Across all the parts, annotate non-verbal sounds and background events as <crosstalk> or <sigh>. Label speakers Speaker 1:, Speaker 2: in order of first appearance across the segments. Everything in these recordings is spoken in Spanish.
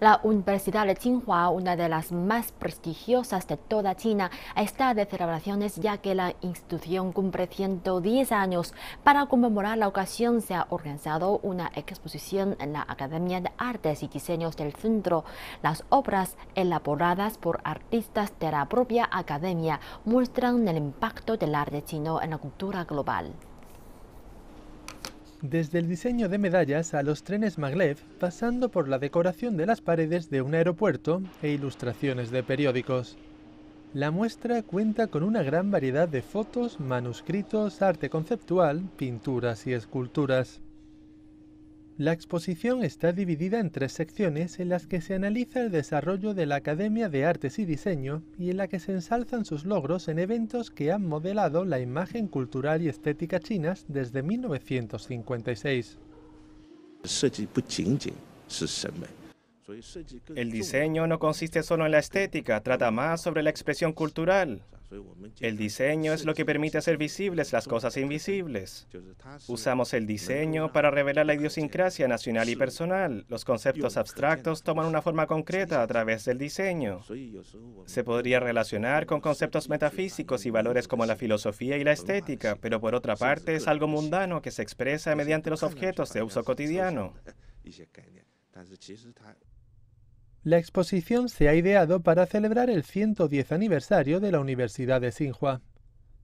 Speaker 1: La Universidad de Tsinghua, una de las más prestigiosas de toda China, está de celebraciones ya que la institución cumple 110 años. Para conmemorar la ocasión se ha organizado una exposición en la Academia de Artes y Diseños del Centro. Las obras elaboradas por artistas de la propia academia muestran el impacto del arte chino en la cultura global.
Speaker 2: Desde el diseño de medallas a los trenes maglev, pasando por la decoración de las paredes de un aeropuerto e ilustraciones de periódicos. La muestra cuenta con una gran variedad de fotos, manuscritos, arte conceptual, pinturas y esculturas. La exposición está dividida en tres secciones en las que se analiza el desarrollo de la Academia de Artes y Diseño y en la que se ensalzan sus logros en eventos que han modelado la imagen cultural y estética chinas desde 1956.
Speaker 1: El diseño no consiste solo en la estética, trata más sobre la expresión cultural. El diseño es lo que permite hacer visibles las cosas invisibles. Usamos el diseño para revelar la idiosincrasia nacional y personal. Los conceptos abstractos toman una forma concreta a través del diseño. Se podría relacionar con conceptos metafísicos y valores como la filosofía y la estética, pero por otra parte es algo mundano que se expresa mediante los objetos de uso cotidiano. <laughs>
Speaker 2: La exposición se ha ideado para celebrar el 110 aniversario de la Universidad de Xinhua.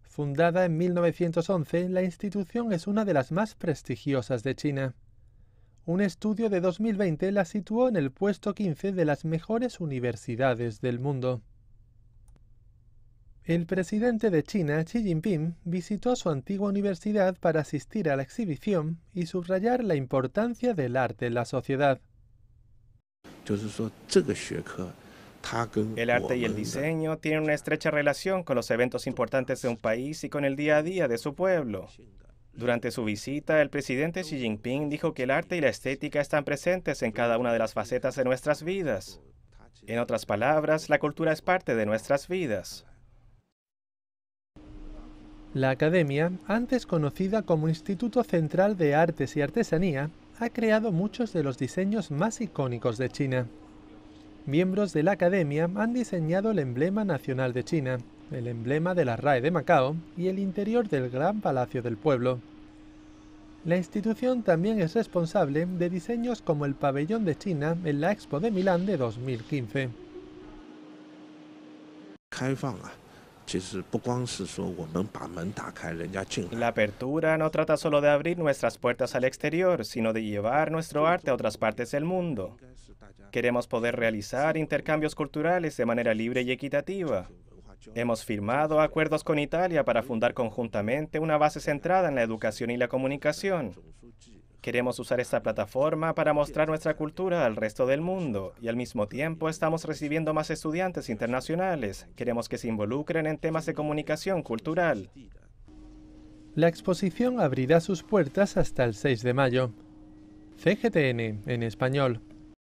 Speaker 2: Fundada en 1911, la institución es una de las más prestigiosas de China. Un estudio de 2020 la situó en el puesto 15 de las mejores universidades del mundo. El presidente de China, Xi Jinping, visitó su antigua universidad para asistir a la exhibición y subrayar la importancia del arte en la sociedad. El arte y el diseño tienen una estrecha
Speaker 1: relación con los eventos importantes de un país y con el día a día de su pueblo. Durante su visita, el presidente Xi Jinping dijo que el arte y la estética están presentes en cada una de las facetas de nuestras vidas. En otras palabras, la cultura es parte de nuestras vidas.
Speaker 2: La academia, antes conocida como Instituto Central de Artes y Artesanía, ha creado muchos de los diseños más icónicos de China. Miembros de la academia han diseñado el emblema nacional de China, el emblema de la RAE de Macao y el interior del Gran Palacio del Pueblo. La institución también es responsable de diseños como el pabellón de China en la Expo de Milán de 2015.
Speaker 1: La apertura no trata solo de abrir nuestras puertas al exterior, sino de llevar nuestro arte a otras partes del mundo. Queremos poder realizar intercambios culturales de manera libre y equitativa. Hemos firmado acuerdos con Italia para fundar conjuntamente una base centrada en la educación y la comunicación. Queremos usar esta plataforma para mostrar nuestra cultura al resto del mundo y al mismo tiempo estamos recibiendo más estudiantes internacionales. Queremos que se involucren en temas de comunicación cultural.
Speaker 2: La exposición abrirá sus puertas hasta el 6 de mayo. CGTN en español.